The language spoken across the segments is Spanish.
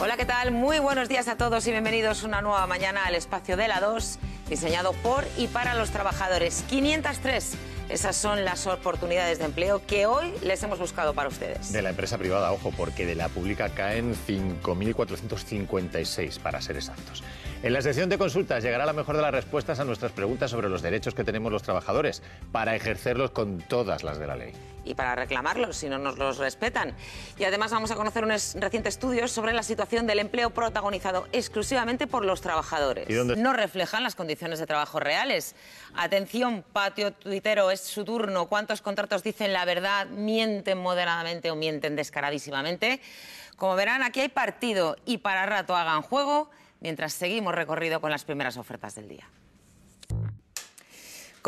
Hola, ¿qué tal? Muy buenos días a todos y bienvenidos una nueva mañana al espacio de la 2, diseñado por y para los trabajadores. 503. Esas son las oportunidades de empleo que hoy les hemos buscado para ustedes. De la empresa privada, ojo, porque de la pública caen 5.456, para ser exactos. En la sección de consultas llegará la mejor de las respuestas a nuestras preguntas sobre los derechos que tenemos los trabajadores para ejercerlos con todas las de la ley. Y para reclamarlos si no nos los respetan. Y además vamos a conocer un reciente estudio sobre la situación del empleo protagonizado exclusivamente por los trabajadores. ¿Y No reflejan las condiciones de trabajo reales. Atención, patio tuitero, es su turno. ¿Cuántos contratos dicen la verdad, mienten moderadamente o mienten descaradísimamente? Como verán, aquí hay partido y para rato hagan juego mientras seguimos recorrido con las primeras ofertas del día.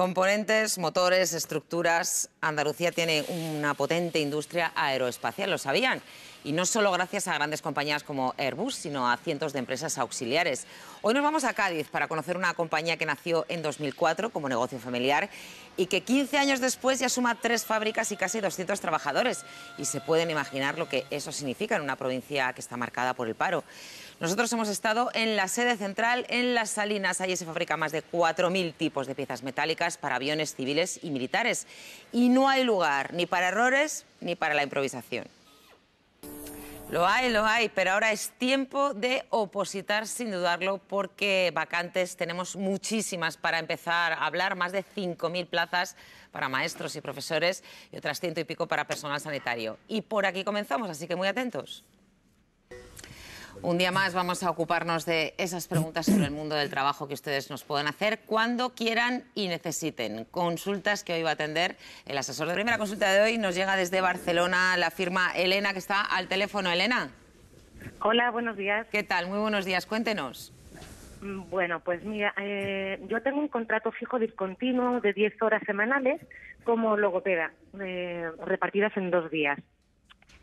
Componentes, motores, estructuras. Andalucía tiene una potente industria aeroespacial, lo sabían. Y no solo gracias a grandes compañías como Airbus, sino a cientos de empresas auxiliares. Hoy nos vamos a Cádiz para conocer una compañía que nació en 2004 como negocio familiar y que 15 años después ya suma tres fábricas y casi 200 trabajadores. Y se pueden imaginar lo que eso significa en una provincia que está marcada por el paro. Nosotros hemos estado en la sede central en Las Salinas. Allí se fabrica más de 4.000 tipos de piezas metálicas para aviones civiles y militares. Y no hay lugar ni para errores ni para la improvisación. Lo hay, lo hay, pero ahora es tiempo de opositar sin dudarlo porque vacantes tenemos muchísimas para empezar a hablar, más de 5.000 plazas para maestros y profesores y otras ciento y pico para personal sanitario. Y por aquí comenzamos, así que muy atentos. Un día más vamos a ocuparnos de esas preguntas sobre el mundo del trabajo que ustedes nos pueden hacer cuando quieran y necesiten. Consultas que hoy va a atender el asesor. de primera consulta de hoy nos llega desde Barcelona la firma Elena, que está al teléfono. Elena. Hola, buenos días. ¿Qué tal? Muy buenos días. Cuéntenos. Bueno, pues mira, eh, yo tengo un contrato fijo discontinuo de 10 horas semanales como logopeda, eh, repartidas en dos días.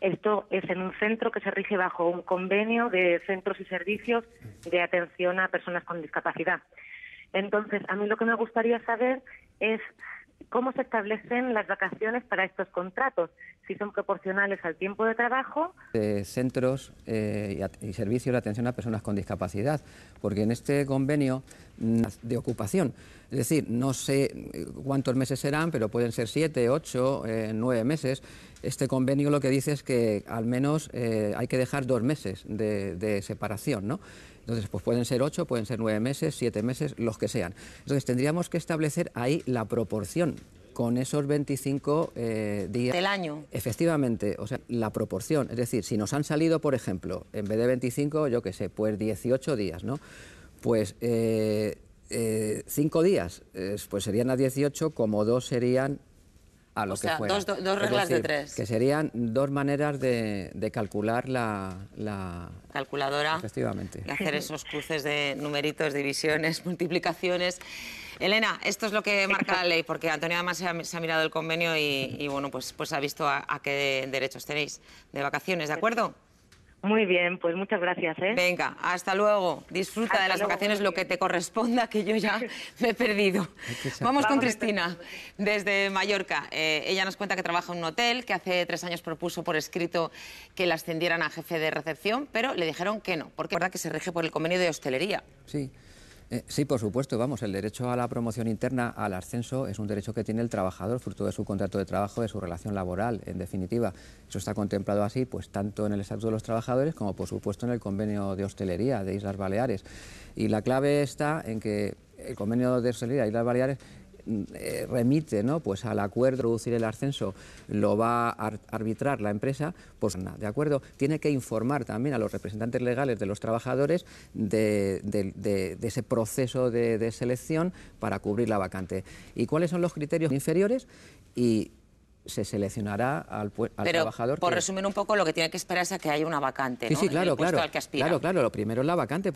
Esto es en un centro que se rige bajo un convenio de centros y servicios de atención a personas con discapacidad. Entonces, a mí lo que me gustaría saber es cómo se establecen las vacaciones para estos contratos, si son proporcionales al tiempo de trabajo. centros eh, y, servicios de atención a personas con discapacidad, porque en este convenio mm, de ocupación, es decir, no sé eh, cuántos meses serán, pero pueden ser siete, ocho, eh, nueve meses. Este convenio lo que dice es que al menos hay que dejar dos meses de, de separación, ¿no? Entonces, pues pueden ser ocho, pueden ser nueve meses, siete meses, los que sean. Entonces, tendríamos que establecer ahí la proporción con esos 25 eh, días. Del año. Efectivamente, o sea, la proporción. Es decir, si nos han salido, por ejemplo, en vez de 25, yo qué sé, pues 18 días, ¿no? Pues eh, eh, cinco días, pues serían a 18, como dos serían o sea, Dos, reglas de tres. Que serían dos maneras de, calcular la, calculadora. Efectivamente. hacer esos cruces de numeritos, divisiones, multiplicaciones. Elena, esto es lo que marca la ley, porque Antonio además se ha, mirado el convenio y, bueno, pues, pues ha visto a qué derechos tenéis de vacaciones, ¿de acuerdo? Muy bien, pues muchas gracias. ¿eh? Venga, hasta luego. Disfruta de las vacaciones lo que te corresponda, que yo ya me he perdido. Vamos, con Cristina, desde Mallorca. Eh, ella nos cuenta que trabaja en un hotel, que hace tres años propuso por escrito que la ascendieran a jefe de recepción, pero le dijeron que no, porque es verdad que se rige por el convenio de hostelería. Sí. Eh, sí, por supuesto, vamos, el derecho a la promoción interna, al ascenso, es un derecho que tiene el trabajador fruto de su contrato de trabajo, de su relación laboral, en definitiva. Eso está contemplado así, pues tanto en el Estatuto de los Trabajadores como, por supuesto, en el Convenio de Hostelería de Islas Baleares. Y la clave está en que el Convenio de Hostelería de Islas Baleares eh, remite ¿no? pues al acuerdo, reducir el ascenso, lo va a arbitrar la empresa, pues nada, ¿de acuerdo? Tiene que informar también a los representantes legales de los trabajadores de, de ese proceso de, selección para cubrir la vacante. ¿Y cuáles son los criterios inferiores? Y se seleccionará al, al Pero, trabajador. Por resumir un poco, lo que tiene que esperar es a que haya una vacante. Sí, ¿no? sí, claro, claro. Claro, Lo primero es la vacante.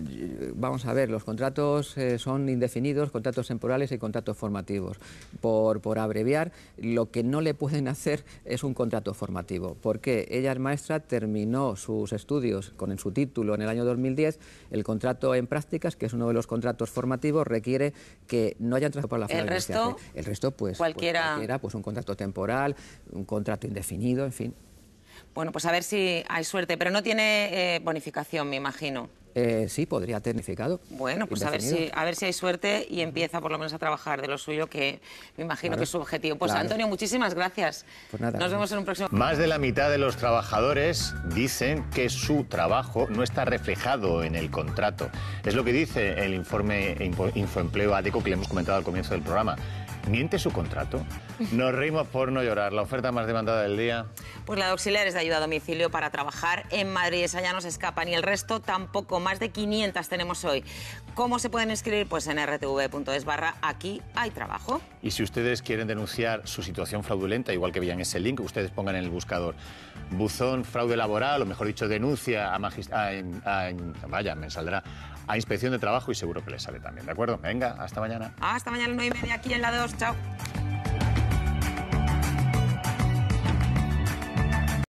Vamos a ver, los contratos eh, son indefinidos, contratos temporales y contratos formativos. Por, por abreviar, lo que no le pueden hacer es un contrato formativo, porque ella es maestra, terminó sus estudios con en su título en el año 2010. El contrato en prácticas, que es uno de los contratos formativos, requiere que no haya entrado por la el resto, el resto, pues, pues cualquiera... pues, cualquiera, pues un contrato temporal un contrato indefinido, en fin. Bueno, pues a ver si hay suerte, pero no tiene eh, bonificación, me imagino. Eh, sí, podría tener Bueno, pues a ver, si, a ver si hay suerte y empieza por lo menos a trabajar de lo suyo, que me imagino que es su objetivo. Pues Antonio, muchísimas gracias. Pues Nos vemos en un próximo. Más de la mitad de los trabajadores dicen que su trabajo no está reflejado en el contrato. Es lo que dice el informe Infoempleo ADECO que le hemos comentado al comienzo del programa. ¿Miente su contrato? Nos reímos por no llorar. La oferta más demandada del día. Pues la de auxiliares de ayuda a domicilio para trabajar en Madrid. Esa ya no se escapan y el resto tampoco. Más de 500 tenemos hoy. ¿Cómo se pueden inscribir? Pues en rtv.es barra aquí hay trabajo. Y si ustedes quieren denunciar su situación fraudulenta, igual que veían ese link, ustedes pongan en el buscador buzón fraude laboral, o mejor dicho, denuncia a, vaya, me saldrá, a inspección de trabajo y seguro que le sale también. ¿De acuerdo? Venga, hasta mañana. Hasta mañana, 9 y media aquí en la 2. Chao.